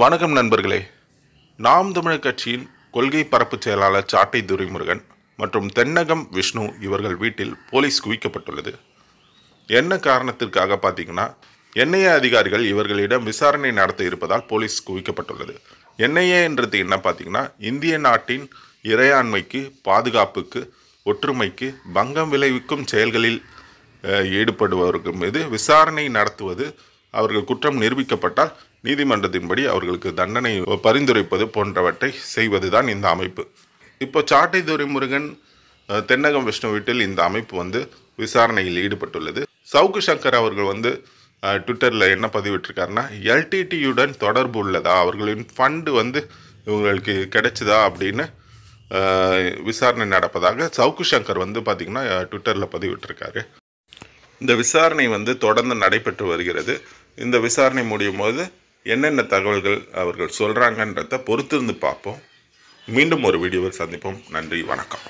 வணக்கம் நண்பர்களே நாம் தமிழர் கட்சியின் கொள்கை பரப்பு செயலாளர் சாட்டை துரைமுருகன் மற்றும் தென்னகம் விஷ்ணு இவர்கள் வீட்டில் போலீஸ் குவிக்கப்பட்டுள்ளது என்ன காரணத்திற்காக பார்த்தீங்கன்னா என்ஐஏ அதிகாரிகள் இவர்களிடம் விசாரணை நடத்த இருப்பதால் போலீஸ் குவிக்கப்பட்டுள்ளது என்ஐஏ என்றது என்ன பார்த்தீங்கன்னா இந்திய நாட்டின் இறையாண்மைக்கு பாதுகாப்புக்கு ஒற்றுமைக்கு பங்கம் விளைவிக்கும் செயல்களில் ஈடுபடுபவர்கள் மீது விசாரணை நடத்துவது அவர்கள் குற்றம் நிரூபிக்கப்பட்டால் நீதிமன்றத்தின்படி அவர்களுக்கு தண்டனை பரிந்துரைப்பது போன்றவற்றை செய்வதுதான் இந்த அமைப்பு இப்போ சாட்டை முருகன் தென்னகம் விஷ்ணு வீட்டில் இந்த அமைப்பு வந்து விசாரணையில் ஈடுபட்டுள்ளது சவுக்கு சங்கர் அவர்கள் வந்து ட்விட்டரில் என்ன பதிவிட்டிருக்காருன்னா எல்டிடியுடன் தொடர்பு உள்ளதா அவர்களின் ஃபண்டு வந்து இவங்களுக்கு கிடைச்சதா அப்படின்னு விசாரணை நடப்பதாக சவுக்கு சங்கர் வந்து பார்த்திங்கன்னா ட்விட்டரில் பதிவிட்டிருக்காரு இந்த விசாரணை வந்து தொடர்ந்து நடைபெற்று வருகிறது இந்த விசாரணை முடியும் போது என்னென்ன தகவல்கள் அவர்கள் சொல்கிறாங்கன்றத பொறுத்திருந்து பார்ப்போம் மீண்டும் ஒரு வீடியோவில் சந்திப்போம் நன்றி வணக்கம்